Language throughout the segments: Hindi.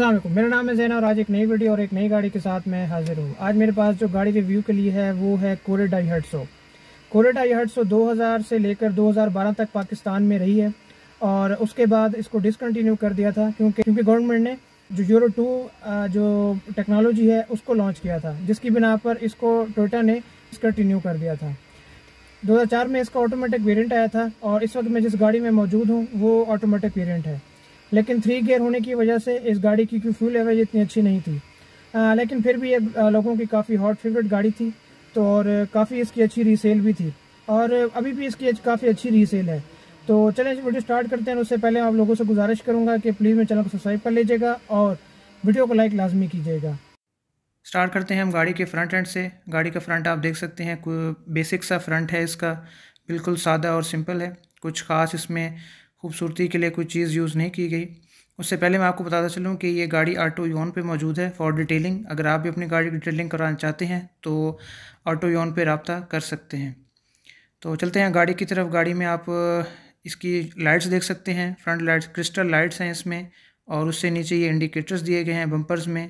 असलम मेरा नाम है जैना और आज एक नई वीडियो और एक नई गाड़ी के साथ मैं हाजिर हूँ आज मेरे पास जो गाड़ी रिव्यू के लिए है वो है कोरे डाई हट्सो कोरे डाई दो हज़ार से लेकर 2012 तक पाकिस्तान में रही है और उसके बाद इसको डिसकंटिन्यू कर दिया था क्योंकि क्योंकि गवर्नमेंट ने जो यूरो टू जो टेक्नोलॉजी है उसको लॉन्च किया था जिसकी बिना पर इसको टोयटा ने डिसकंटिन्यू कर दिया था 2004 में इसका ऑटोमेटिक वेरिएंट आया था और इस वक्त मैं जिस गाड़ी में मौजूद हूँ वो ऑटोमेटिक वेरिएंट है लेकिन थ्री गेयर होने की वजह से इस गाड़ी की फ्यूल एवरेज इतनी अच्छी नहीं थी आ, लेकिन फिर भी ये लोगों की काफ़ी हॉट फेवरेट गाड़ी थी तो और काफ़ी इसकी अच्छी रीसेल भी थी और अभी भी इसकी काफ़ी अच्छी रीसेल है तो चलें वीडियो स्टार्ट करते हैं उससे पहले आप लोगों से गुजारिश करूँगा कि प्लीज़ मेरे चैनल को सब्सक्राइब कर लीजिएगा और वीडियो को लाइक लाजमी कीजिएगा स्टार्ट करते हैं हम गाड़ी के फ्रंट एंड से गाड़ी का फ्रंट आप देख सकते हैं बेसिक सा फ्रंट है इसका बिल्कुल सादा और सिंपल है कुछ ख़ास इसमें खूबसूरती के लिए कोई चीज़ यूज़ नहीं की गई उससे पहले मैं आपको बताता चलूँ कि ये गाड़ी ऑटो यौन पर मौजूद है फॉर डिटेलिंग अगर आप भी अपनी गाड़ी की डिटेलिंग कराना चाहते हैं तो ऑटो योन पर रबता कर सकते हैं तो चलते हैं गाड़ी की तरफ गाड़ी में आप इसकी लाइट्स देख सकते हैं फ्रंट लाइट्स क्रिस्टल लाइट्स हैं इसमें और उससे नीचे ये इंडिकेटर्स दिए गए हैं बम्पर्स में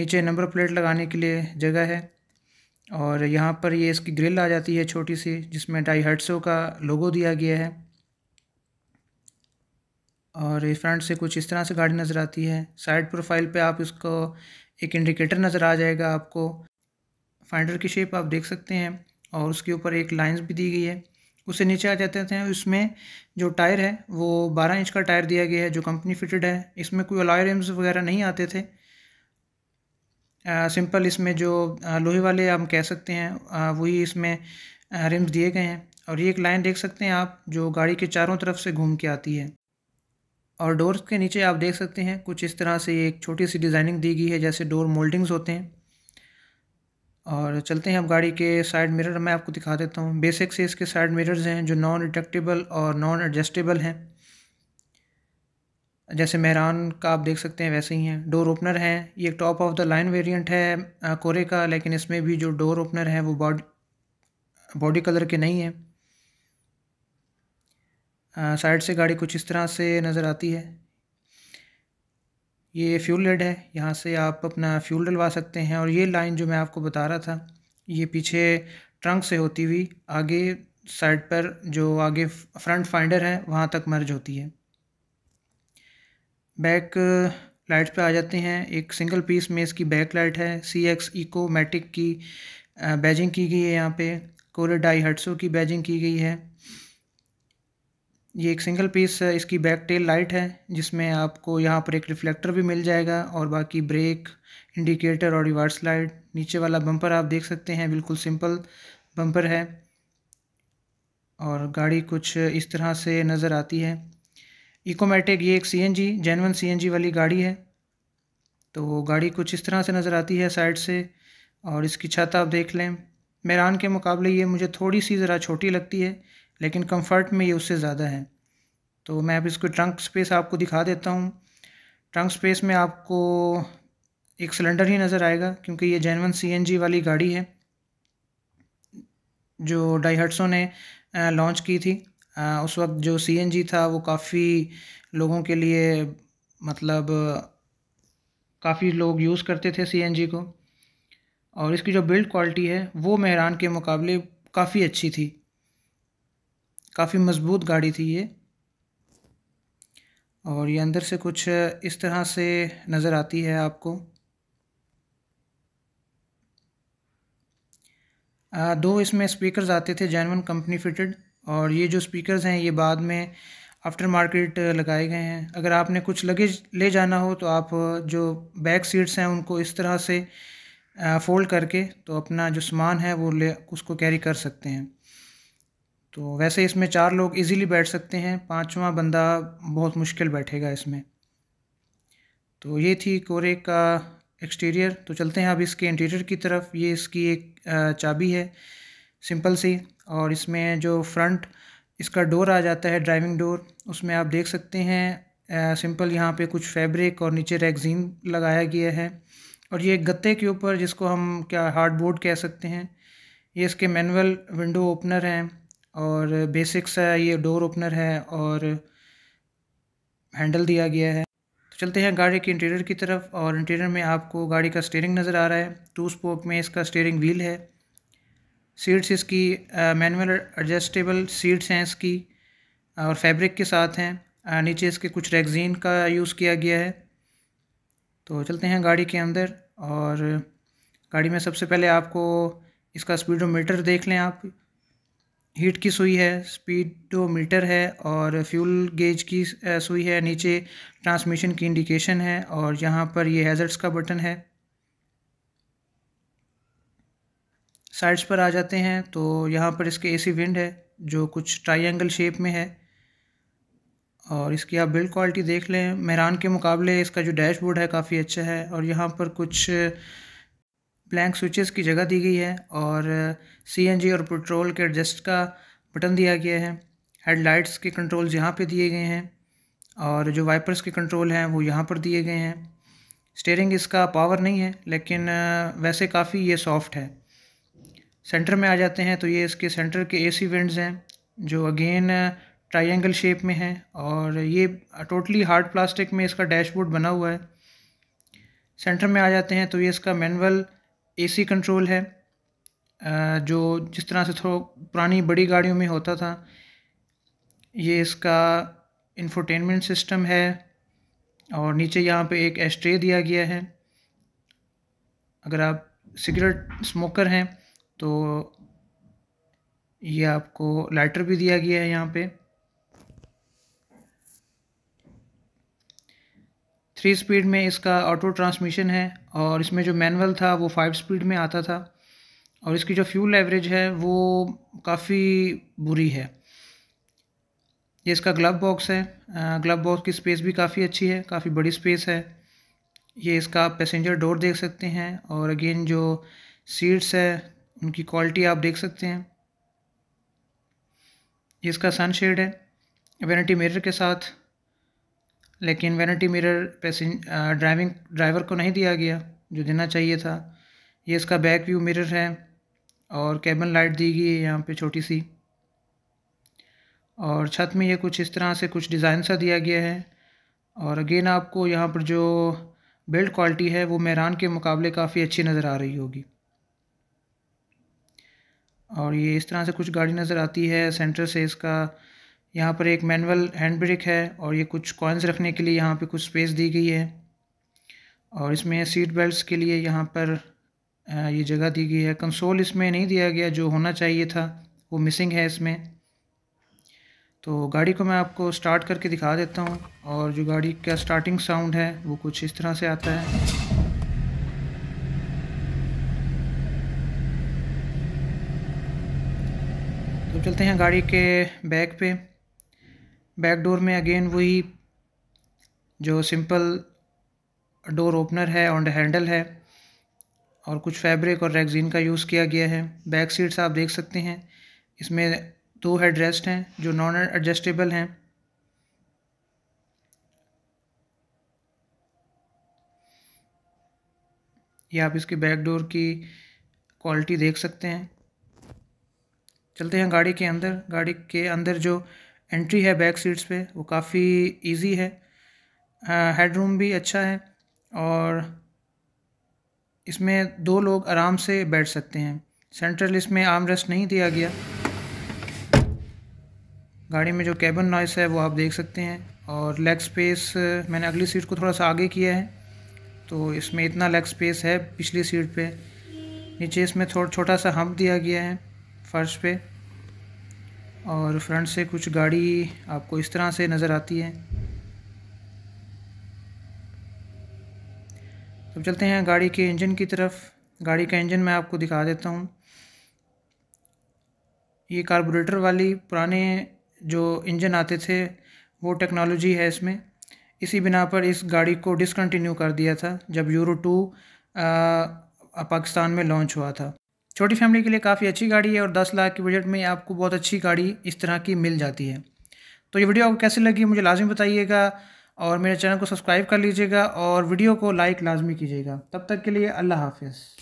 नीचे नंबर प्लेट लगाने के लिए जगह है और यहाँ पर ये इसकी ग्रिल आ जाती है छोटी सी जिसमें डाई हर्ट्सो का लोगो दिया गया है और फ्रंट से कुछ इस तरह से गाड़ी नज़र आती है साइड प्रोफाइल पे आप इसको एक इंडिकेटर नज़र आ जाएगा आपको फाइंडर की शेप आप देख सकते हैं और उसके ऊपर एक लाइंस भी दी गई है उससे नीचे आ जाते हैं उसमें जो टायर है वो बारह इंच का टायर दिया गया है जो कंपनी फिटेड है इसमें कोई अलाय रिम्स वगैरह नहीं आते थे सिंपल इसमें जो लोहे वाले हम कह सकते हैं वही इसमें रिम्स दिए गए हैं और ये एक लाइन देख सकते हैं आप जो गाड़ी के चारों तरफ से घूम के आती है और डोर्स के नीचे आप देख सकते हैं कुछ इस तरह से एक छोटी सी डिज़ाइनिंग दी गई है जैसे डोर मोल्डिंग्स होते हैं और चलते हैं अब गाड़ी के साइड मिरर मैं आपको दिखा देता हूँ बेसिक से इसके साइड मिरर्स हैं जो नॉन डिटेक्टेबल और नॉन एडजस्टेबल हैं जैसे मेहरान का आप देख सकते हैं वैसे ही हैं डोर ओपनर हैं ये top of the line variant है कोरे का लेकिन इसमें भी जो डोर ओपनर है वो बॉडी बॉडी कलर के नहीं हैं साइड से गाड़ी कुछ इस तरह से नज़र आती है ये फ्यूल लेड है यहाँ से आप अपना फ्यूल डलवा सकते हैं और ये लाइन जो मैं आपको बता रहा था ये पीछे ट्रंक से होती हुई आगे साइड पर जो आगे फ्रंट फाइंडर है वहाँ तक मर्ज होती है बैक लाइट्स पे आ जाते हैं एक सिंगल पीस में इसकी बैक लाइट है सी एक्स इको मैटिक की बैजिंग की गई है यहाँ पे कोरे डाई हट्सो की बैजिंग की गई है ये एक सिंगल पीस इसकी बैक टेल लाइट है जिसमें आपको यहाँ पर एक रिफ्लेक्टर भी मिल जाएगा और बाकी ब्रेक इंडिकेटर और रिवर्स लाइट नीचे वाला बम्पर आप देख सकते हैं बिल्कुल सिंपल बम्पर है और गाड़ी कुछ इस तरह से नज़र आती है इकोमेटिक ये एक C N G genuine C N G वाली गाड़ी है तो गाड़ी कुछ इस तरह से नज़र आती है साइड से और इसकी छत आप देख लें मेरान के मुकाबले ये मुझे थोड़ी सी ज़रा छोटी लगती है लेकिन कंफर्ट में ये उससे ज़्यादा है तो मैं अब इसको ट्रंक स्पेस आपको दिखा देता हूँ ट्रंक स्पेस में आपको एक सिलेंडर ही नज़र आएगा क्योंकि ये जैनवन सी वाली गाड़ी है जो डाईहट्सो ने लॉन्च की थी उस वक्त जो सी था वो काफ़ी लोगों के लिए मतलब काफ़ी लोग यूज़ करते थे सी को और इसकी जो बिल्ड क्वालिटी है वो मेहरान के मुकाबले काफ़ी अच्छी थी काफ़ी मज़बूत गाड़ी थी ये और ये अंदर से कुछ इस तरह से नज़र आती है आपको आ, दो इसमें स्पीकर्स आते थे जैनवन कंपनी फिटेड और ये जो स्पीकर्स हैं ये बाद में आफ्टर मार्केट लगाए गए हैं अगर आपने कुछ लगेज ले जाना हो तो आप जो बैक सीट्स हैं उनको इस तरह से फोल्ड करके तो अपना जो सामान है वो ले उसको कैरी कर सकते हैं तो वैसे इसमें चार लोग इजीली बैठ सकते हैं पांचवा बंदा बहुत मुश्किल बैठेगा इसमें तो ये थी कोरे का एक्सटीरियर तो चलते हैं अब इसके इंटीरियर की तरफ ये इसकी एक चाबी है सिंपल सी और इसमें जो फ्रंट इसका डोर आ जाता है ड्राइविंग डोर उसमें आप देख सकते हैं सिंपल यहाँ पे कुछ फैब्रिक और नीचे रैगजीन लगाया गया है और ये गत्ते के ऊपर जिसको हम क्या हार्डबोर्ड कह सकते हैं ये इसके मैनुअल विंडो ओपनर हैं और बेसिक्स है ये डोर ओपनर है और हैंडल दिया गया है तो चलते हैं गाड़ी के इंटीरियर की तरफ और इंटीरियर में आपको गाड़ी का स्टेयरिंग नज़र आ रहा है टू स्पोक में इसका स्टेयरिंग व्हील है सीट्स इसकी मैनुअल एडजस्टेबल सीट्स हैं इसकी और फैब्रिक के साथ हैं नीचे इसके कुछ रेगजीन का यूज़ किया गया है तो चलते हैं गाड़ी के अंदर और गाड़ी में सबसे पहले आपको इसका स्पीडोमीटर देख लें आप हीट की सुई है स्पीडोमीटर है और फ्यूल गेज की सुई है नीचे ट्रांसमिशन की इंडिकेशन है और यहाँ पर ये हैज़र्ड्स का बटन है साइड्स पर आ जाते हैं तो यहाँ पर इसके एसी विंड है जो कुछ ट्राइंगल शेप में है और इसकी आप बिल्ड क्वालिटी देख लें मेहरान के मुकाबले इसका जो डैशबोर्ड है काफ़ी अच्छा है और यहाँ पर कुछ ब्लैंक स्विचेस की जगह दी गई है और सीएनजी uh, और पेट्रोल के एडजस्ट का बटन दिया गया है हेडलाइट्स के कंट्रोल्स यहाँ पे दिए गए हैं और जो वाइपर्स के कंट्रोल हैं वो यहाँ पर दिए गए हैं स्टेयरिंग इसका पावर नहीं है लेकिन uh, वैसे काफ़ी ये सॉफ्ट है सेंटर में आ जाते हैं तो ये इसके सेंटर के एसी विंड्स हैं जो अगेन ट्राइंगल शेप में है और ये टोटली हार्ड प्लास्टिक में इसका डैशबोर्ड बना हुआ है सेंटर में आ जाते हैं तो ये इसका मैनुअल एसी कंट्रोल है जो जिस तरह से थोड़ा पुरानी बड़ी गाड़ियों में होता था ये इसका इंफोटेनमेंट सिस्टम है और नीचे यहाँ पे एक एस्ट्रे दिया गया है अगर आप सिगरेट स्मोकर हैं तो ये आपको लाइटर भी दिया गया है यहाँ पे थ्री स्पीड में इसका ऑटो ट्रांसमिशन है और इसमें जो मैनुअल था वो फाइव स्पीड में आता था और इसकी जो फ्यूल एवरेज है वो काफ़ी बुरी है ये इसका ग्लव बॉक्स है ग्लव बॉक्स की स्पेस भी काफ़ी अच्छी है काफ़ी बड़ी स्पेस है ये इसका पैसेंजर डोर देख सकते हैं और अगेन जो सीट्स है उनकी क्वालिटी आप देख सकते हैं ये इसका सनशेड है वेनिटी मिरर के साथ लेकिन vanity mirror passenger driving driver को नहीं दिया गया जो देना चाहिए था ये इसका बैक व्यू मिरर है और कैबन लाइट दी गई है यहाँ पे छोटी सी और छत में ये कुछ इस तरह से कुछ डिज़ाइन सा दिया गया है और अगेन आपको यहाँ पर जो बिल्ड क्वालिटी है वो मेहरान के मुकाबले काफ़ी अच्छी नज़र आ रही होगी और ये इस तरह से कुछ गाड़ी नज़र आती है सेंटर से इसका यहाँ पर एक मैनुअल हैंड ब्रेक है और ये कुछ कॉइन्स रखने के लिए यहाँ पे कुछ स्पेस दी गई है और इसमें सीट बेल्ट्स के लिए यहाँ पर ये जगह दी गई है कंसोल इसमें नहीं दिया गया जो होना चाहिए था वो मिसिंग है इसमें तो गाड़ी को मैं आपको स्टार्ट करके दिखा देता हूँ और जो गाड़ी का स्टार्टिंग साउंड है वो कुछ इस तरह से आता है तो चलते हैं गाड़ी के बैक पे बैकडोर में अगेन वही जो सिंपल डोर ओपनर है ऑन हैंडल है और कुछ फैब्रिक और रेगजीन का यूज़ किया गया है बैक सीट्स आप देख सकते हैं इसमें दो हेड रेस्ट हैं जो नॉन एडजस्टेबल हैं ये आप इसके बैक डोर की क्वालिटी देख सकते हैं चलते हैं गाड़ी के अंदर गाड़ी के अंदर जो एंट्री है बैक सीट्स पे वो काफ़ी इजी है हेड रूम भी अच्छा है और इसमें दो लोग आराम से बैठ सकते हैं सेंट्रल इसमें आर्म रेस्ट नहीं दिया गया गाड़ी में जो कैबन नॉइस है वो आप देख सकते हैं और लेग स्पेस मैंने अगली सीट को थोड़ा सा आगे किया है तो इसमें इतना लेग स्पेस है पिछली सीट पे नीचे इसमें थोड़ा छोटा सा हम्प दिया गया है फर्श पे और फ्रंट से कुछ गाड़ी आपको इस तरह से नज़र आती है अब चलते हैं गाड़ी के इंजन की तरफ गाड़ी का इंजन मैं आपको दिखा देता हूँ ये कार्बोरेटर वाली पुराने जो इंजन आते थे वो टेक्नोलॉजी है इसमें इसी बिना पर इस गाड़ी को डिसकंटिन्यू कर दिया था जब यूरो टू पाकिस्तान में लॉन्च हुआ था छोटी फैमिली के लिए काफ़ी अच्छी गाड़ी है और दस लाख के बजट में आपको बहुत अच्छी गाड़ी इस तरह की मिल जाती है तो ये वीडियो आपको कैसी लगी मुझे लाजमी बताइएगा और मेरे चैनल को सब्सक्राइब कर लीजिएगा और वीडियो को लाइक लाजमी कीजिएगा तब तक के लिए अल्लाह हाफिज़